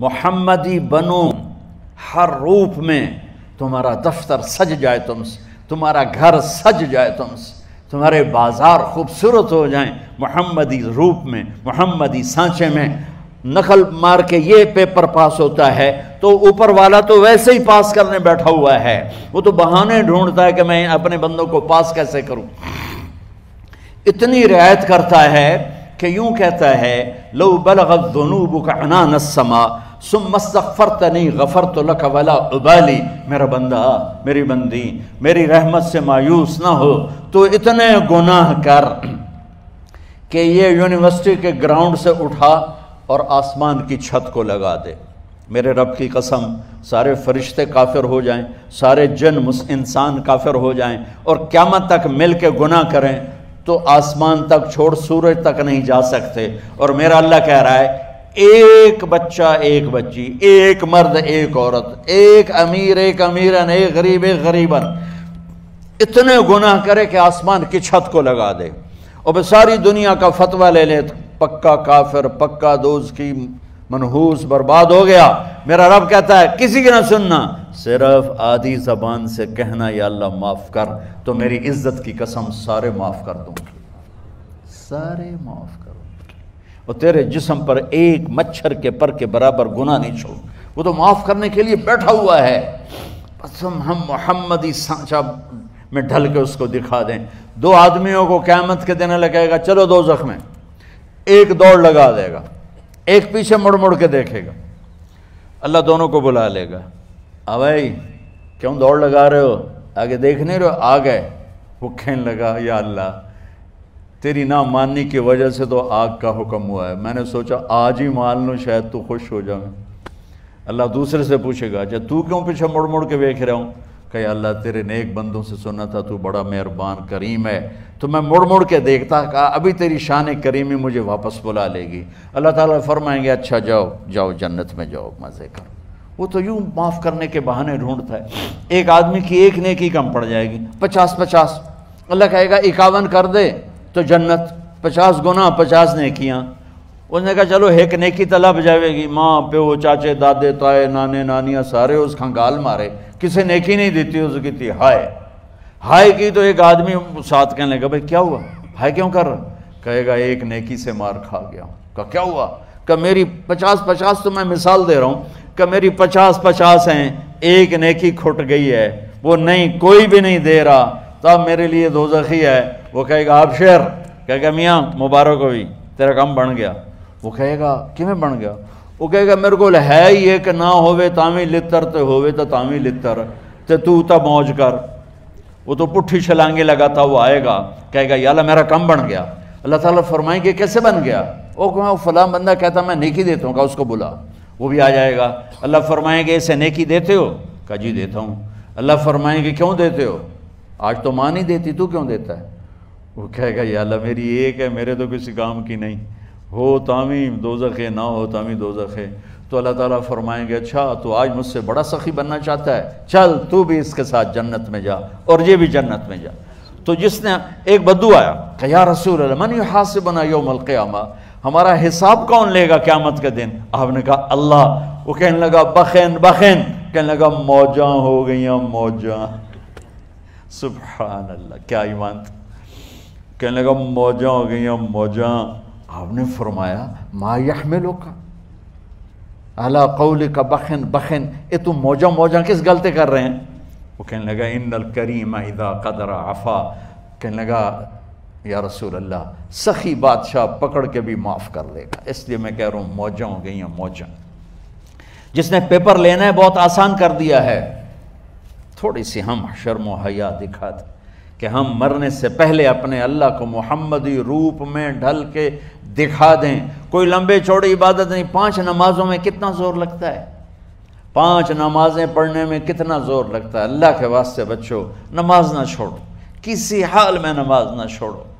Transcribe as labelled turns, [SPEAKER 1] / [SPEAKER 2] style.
[SPEAKER 1] محمدی بنو ہر روپ میں تمہارا دفتر سج جائے تم سے تمہارا گھر سج جائے تم سے تمہارے بازار خوبصورت ہو جائیں محمدی روپ میں محمدی سانچے میں نقل مار کے یہ پیپر پاس ہوتا ہے تو اوپر والا تو ویسے ہی پاس کرنے بیٹھا ہوا ہے وہ تو بہانے ڈھونڈتا ہے کہ میں اپنے بندوں کو پاس کیسے کروں اتنی رعایت کرتا ہے کہ یوں کہتا ہے لو بلغ ذنوبک بک السما سم مستفر تنی غفر ابالی میرا بندہ میری بندی میری رحمت سے مایوس نہ ہو تو اتنے گناہ کر کہ یہ یونیورسٹی کے گراؤنڈ سے اٹھا اور آسمان کی چھت کو لگا دے میرے رب کی قسم سارے فرشتے کافر ہو جائیں سارے جن انسان کافر ہو جائیں اور قیامت تک مل کے گناہ کریں تو آسمان تک چھوڑ سورج تک نہیں جا سکتے اور میرا اللہ کہہ رہا ہے ایک بچہ ایک بچی ایک مرد ایک عورت ایک امیر ایک امیرن ایک غریب ایک غریب اتنے گناہ کرے کہ آسمان کی چھت کو لگا دے اور ساری دنیا کا فتویٰ لے لے پکا کافر پکا دوز کی منحوس برباد ہو گیا میرا رب کہتا ہے کسی کی نہ سننا صرف آدھی زبان سے کہنا یا اللہ معاف کر تو میری عزت کی قسم سارے معاف کر دوں سارے معاف دو تیرے جسم پر ایک مچھر کے پر کے برابر گناہ نہیں چھوڑ وہ تو معاف کرنے کے لیے بیٹھا ہوا ہے ہم محمدی سانچہ میں ڈھل کے اس کو دکھا دیں دو آدمیوں کو قیامت کے دینے لگے گا چلو دو زخمیں ایک دوڑ لگا دے گا ایک پیچھے مڑ مڑ کے دیکھے گا اللہ دونوں کو بلا لے گا ابھائی کیوں دوڑ لگا رہے ہو آگے دیکھ نہیں رہے آ گئے وہ کھین لگا یا اللہ تیری نہ ماننی کی وجہ سے تو آگ کا حکم ہوا ہے میں نے سوچا آج ہی مان لوں شاید تو خوش ہو جاؤں اللہ دوسرے سے پوچھے گا جب اچھا تو کیوں پیچھے مڑ مڑ کے دیکھ رہا ہوں کہ اللہ تیرے نیک بندوں سے سننا تھا تو بڑا مہربان کریم ہے تو میں مڑ مڑ کے دیکھتا کہا ابھی تیری شان کریمی مجھے واپس بلا لے گی اللہ تعالیٰ فرمائیں گے اچھا جاؤ جاؤ جنت میں جاؤ مزے کر وہ تو یوں معاف کرنے کے بہانے ڈھونڈتا ہے ایک آدمی کی ایک نیکی کم پڑ جائے گی پچاس پچاس اللہ کہے گا اکاون کر دے تو جنت پچاس گناہ پچاس نیکیاں اس نے کہا چلو ایک نیکی تلا جائے گی ماں پیو چاچے دادے تائے نانے نانیاں سارے اس کھنگال مارے کسی نیکی نہیں دیتی اس کی تھی ہائے ہائے کی تو ایک آدمی ساتھ کہنے لے گا بھائی کیا ہوا ہائے کیوں کر رہا کہے گا ایک نیکی سے مار کھا گیا ہوں کہا کیا ہوا کہ میری پچاس پچاس تو میں مثال دے رہا ہوں کہ میری پچاس پچاس ہیں ایک نیکی کھٹ گئی ہے وہ نہیں کوئی بھی نہیں دے رہا تو اب میرے لیے دوزخی ہے وہ کہے گا آپ شیر کہے گا میاں مبارک ہوئی تیرا کام بن گیا وہ کہے گا کیوں بن گیا وہ کہے گا میرے کو ہے ہی کہ نہ ہوے تامی لتر تو ہوئے تو تامی لتر تو تا موج کر وہ تو پٹھی چھلانگے لگا تھا وہ آئے گا کہے گا اللہ میرا کم بن گیا اللہ تعالیٰ فرمائیں گے کیسے بن گیا وہ کہ فلاں بندہ کہتا میں نیکی دیتا ہوں کہا اس کو بلا وہ بھی آ جائے گا اللہ فرمائیں گے اسے نیکی دیتے ہو کہا جی دیتا ہوں اللہ فرمائیں گے کیوں دیتے ہو آج تو ماں نہیں دیتی تو کیوں دیتا ہے وہ کہے گا یا اللہ میری ایک ہے میرے تو کسی کام کی نہیں ہو تامی دوزخ ہے نہ ہو تعمیم دوزخ ہے تو اللہ تعالیٰ فرمائیں گے اچھا تو آج مجھ سے بڑا سخی بننا چاہتا ہے چل تو بھی اس کے ساتھ جنت میں جا اور یہ بھی جنت میں جا تو جس نے ایک بدو آیا کہ یا رسول اللہ من نے ہاتھ بنا یوم القیامہ ہمارا حساب کون لے گا قیامت کے دن آپ نے کہا اللہ وہ کہنے لگا بخین بخین کہنے لگا موجاں ہو گئی موجاں سبحان اللہ کیا ایمان تھا کہنے لگا موجا ہو ہیں موجاں آپ نے فرمایا ما یحملو کا علا قول کا بخن بخن اے تم موجاں موجاں کس غلطے کر رہے ہیں وہ کہنے لگا ان الکریم اذا قدر عفا کہنے لگا یا رسول اللہ سخی بادشاہ پکڑ کے بھی معاف کر لے گا اس لیے میں کہہ رہا ہوں گئی ہیں موجاں جس نے پیپر لینا ہے بہت آسان کر دیا ہے تھوڑی سی ہم شرم و حیا دکھا دیں کہ ہم مرنے سے پہلے اپنے اللہ کو محمدی روپ میں ڈھل کے دکھا دیں کوئی لمبے چوڑی عبادت نہیں پانچ نمازوں میں کتنا زور لگتا ہے پانچ نمازیں پڑھنے میں کتنا زور لگتا ہے اللہ کے واسطے بچو نماز نہ چھوڑو کسی حال میں نماز نہ چھوڑو